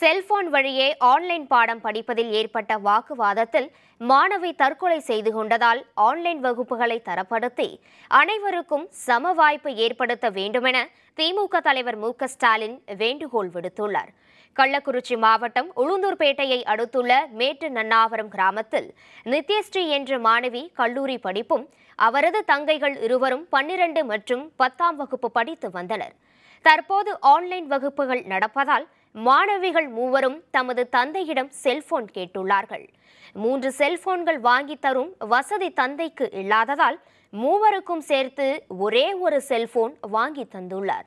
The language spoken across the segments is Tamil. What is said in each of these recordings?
செல்போன் வழியே ஆன்லைன் பாடம் படிப்பதில் ஏற்பட்ட வாக்குவாதத்தில் மாணவி தற்கொலை செய்து கொண்டதால் ஆன்லைன் வகுப்புகளை தரப்படுத்தி அனைவருக்கும் சம வாய்ப்பு ஏற்படுத்த வேண்டுமென திமுக தலைவர் மு ஸ்டாலின் வேண்டுகோள் விடுத்துள்ளார் கள்ளக்குறிச்சி மாவட்டம் உளுந்தூர்பேட்டையை அடுத்துள்ள மேட்டு நன்னாவரம் கிராமத்தில் நித்யஸ்ரீ என்ற மாணவி கல்லூரி படிப்பும் அவரது தங்கைகள் இருவரும் பன்னிரண்டு மற்றும் பத்தாம் வகுப்பு படித்து வந்தனர் தற்போது ஆன்லைன் வகுப்புகள் நடப்பதால் மாணவிகள் மூவரும் தமது தந்தையிடம் செல்போன் கேட்டுள்ளார்கள் மூன்று செல்போன்கள் வாங்கி தரும் வசதி தந்தைக்கு இல்லாததால் மூவருக்கும் சேர்த்து ஒரே ஒரு செல்போன் வாங்கி தந்துள்ளார்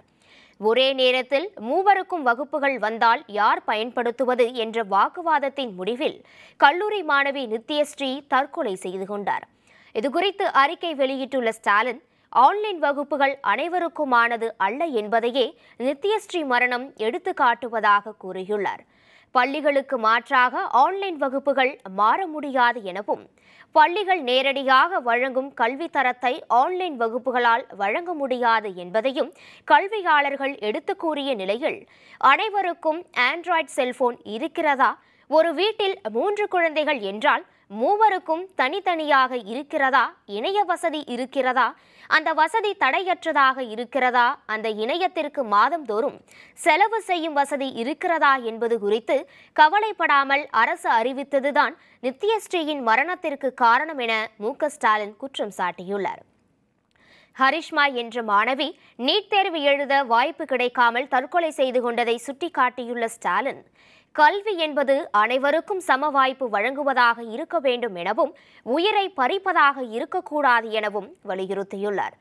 ஒரே நேரத்தில் மூவருக்கும் வகுப்புகள் வந்தால் யார் பயன்படுத்துவது என்ற வாக்குவாதத்தின் முடிவில் கல்லூரி மாணவி நித்யஸ்ரீ தற்கொலை செய்து கொண்டார் இதுகுறித்து அறிக்கை வெளியிட்டுள்ள ஸ்டாலின் ஆன்லைன் வகுப்புகள் அனைவருக்குமானது அல்ல என்பதையே நித்யஸ்ரீ மரணம் எடுத்து காட்டுவதாக கூறியுள்ளார் பள்ளிகளுக்கு மாற்றாக ஆன்லைன் வகுப்புகள் மாற முடியாது எனவும் பள்ளிகள் நேரடியாக வழங்கும் கல்வி தரத்தை ஆன்லைன் வகுப்புகளால் வழங்க முடியாது என்பதையும் கல்வியாளர்கள் எடுத்து கூறிய நிலையில் அனைவருக்கும் ஆண்ட்ராய்டு செல்போன் இருக்கிறதா ஒரு வீட்டில் மூன்று குழந்தைகள் என்றால் மூவருக்கும் தனித்தனியாக இருக்கிறதா இணைய வசதி இருக்கிறதா அந்த வசதி தடையற்றதாக இருக்கிறதா அந்த இணையத்திற்கு மாதந்தோறும் செலவு செய்யும் வசதி இருக்கிறதா என்பது குறித்து கவலைப்படாமல் அரசு அறிவித்ததுதான் நித்யஸ்ரீயின் மரணத்திற்கு காரணம் என மு ஸ்டாலின் குற்றம் சாட்டியுள்ளார் ஹரிஷ்மா என்ற மாணவி நீட் தேர்வு எழுத வாய்ப்பு கிடைக்காமல் தற்கொலை செய்து கொண்டதை சுட்டிக்காட்டியுள்ள ஸ்டாலின் கல்வி என்பது அனைவருக்கும் சம வாய்ப்பு வழங்குவதாக இருக்க வேண்டும் எனவும் உயிரை பறிப்பதாக இருக்கக்கூடாது எனவும் வலியுறுத்தியுள்ளார்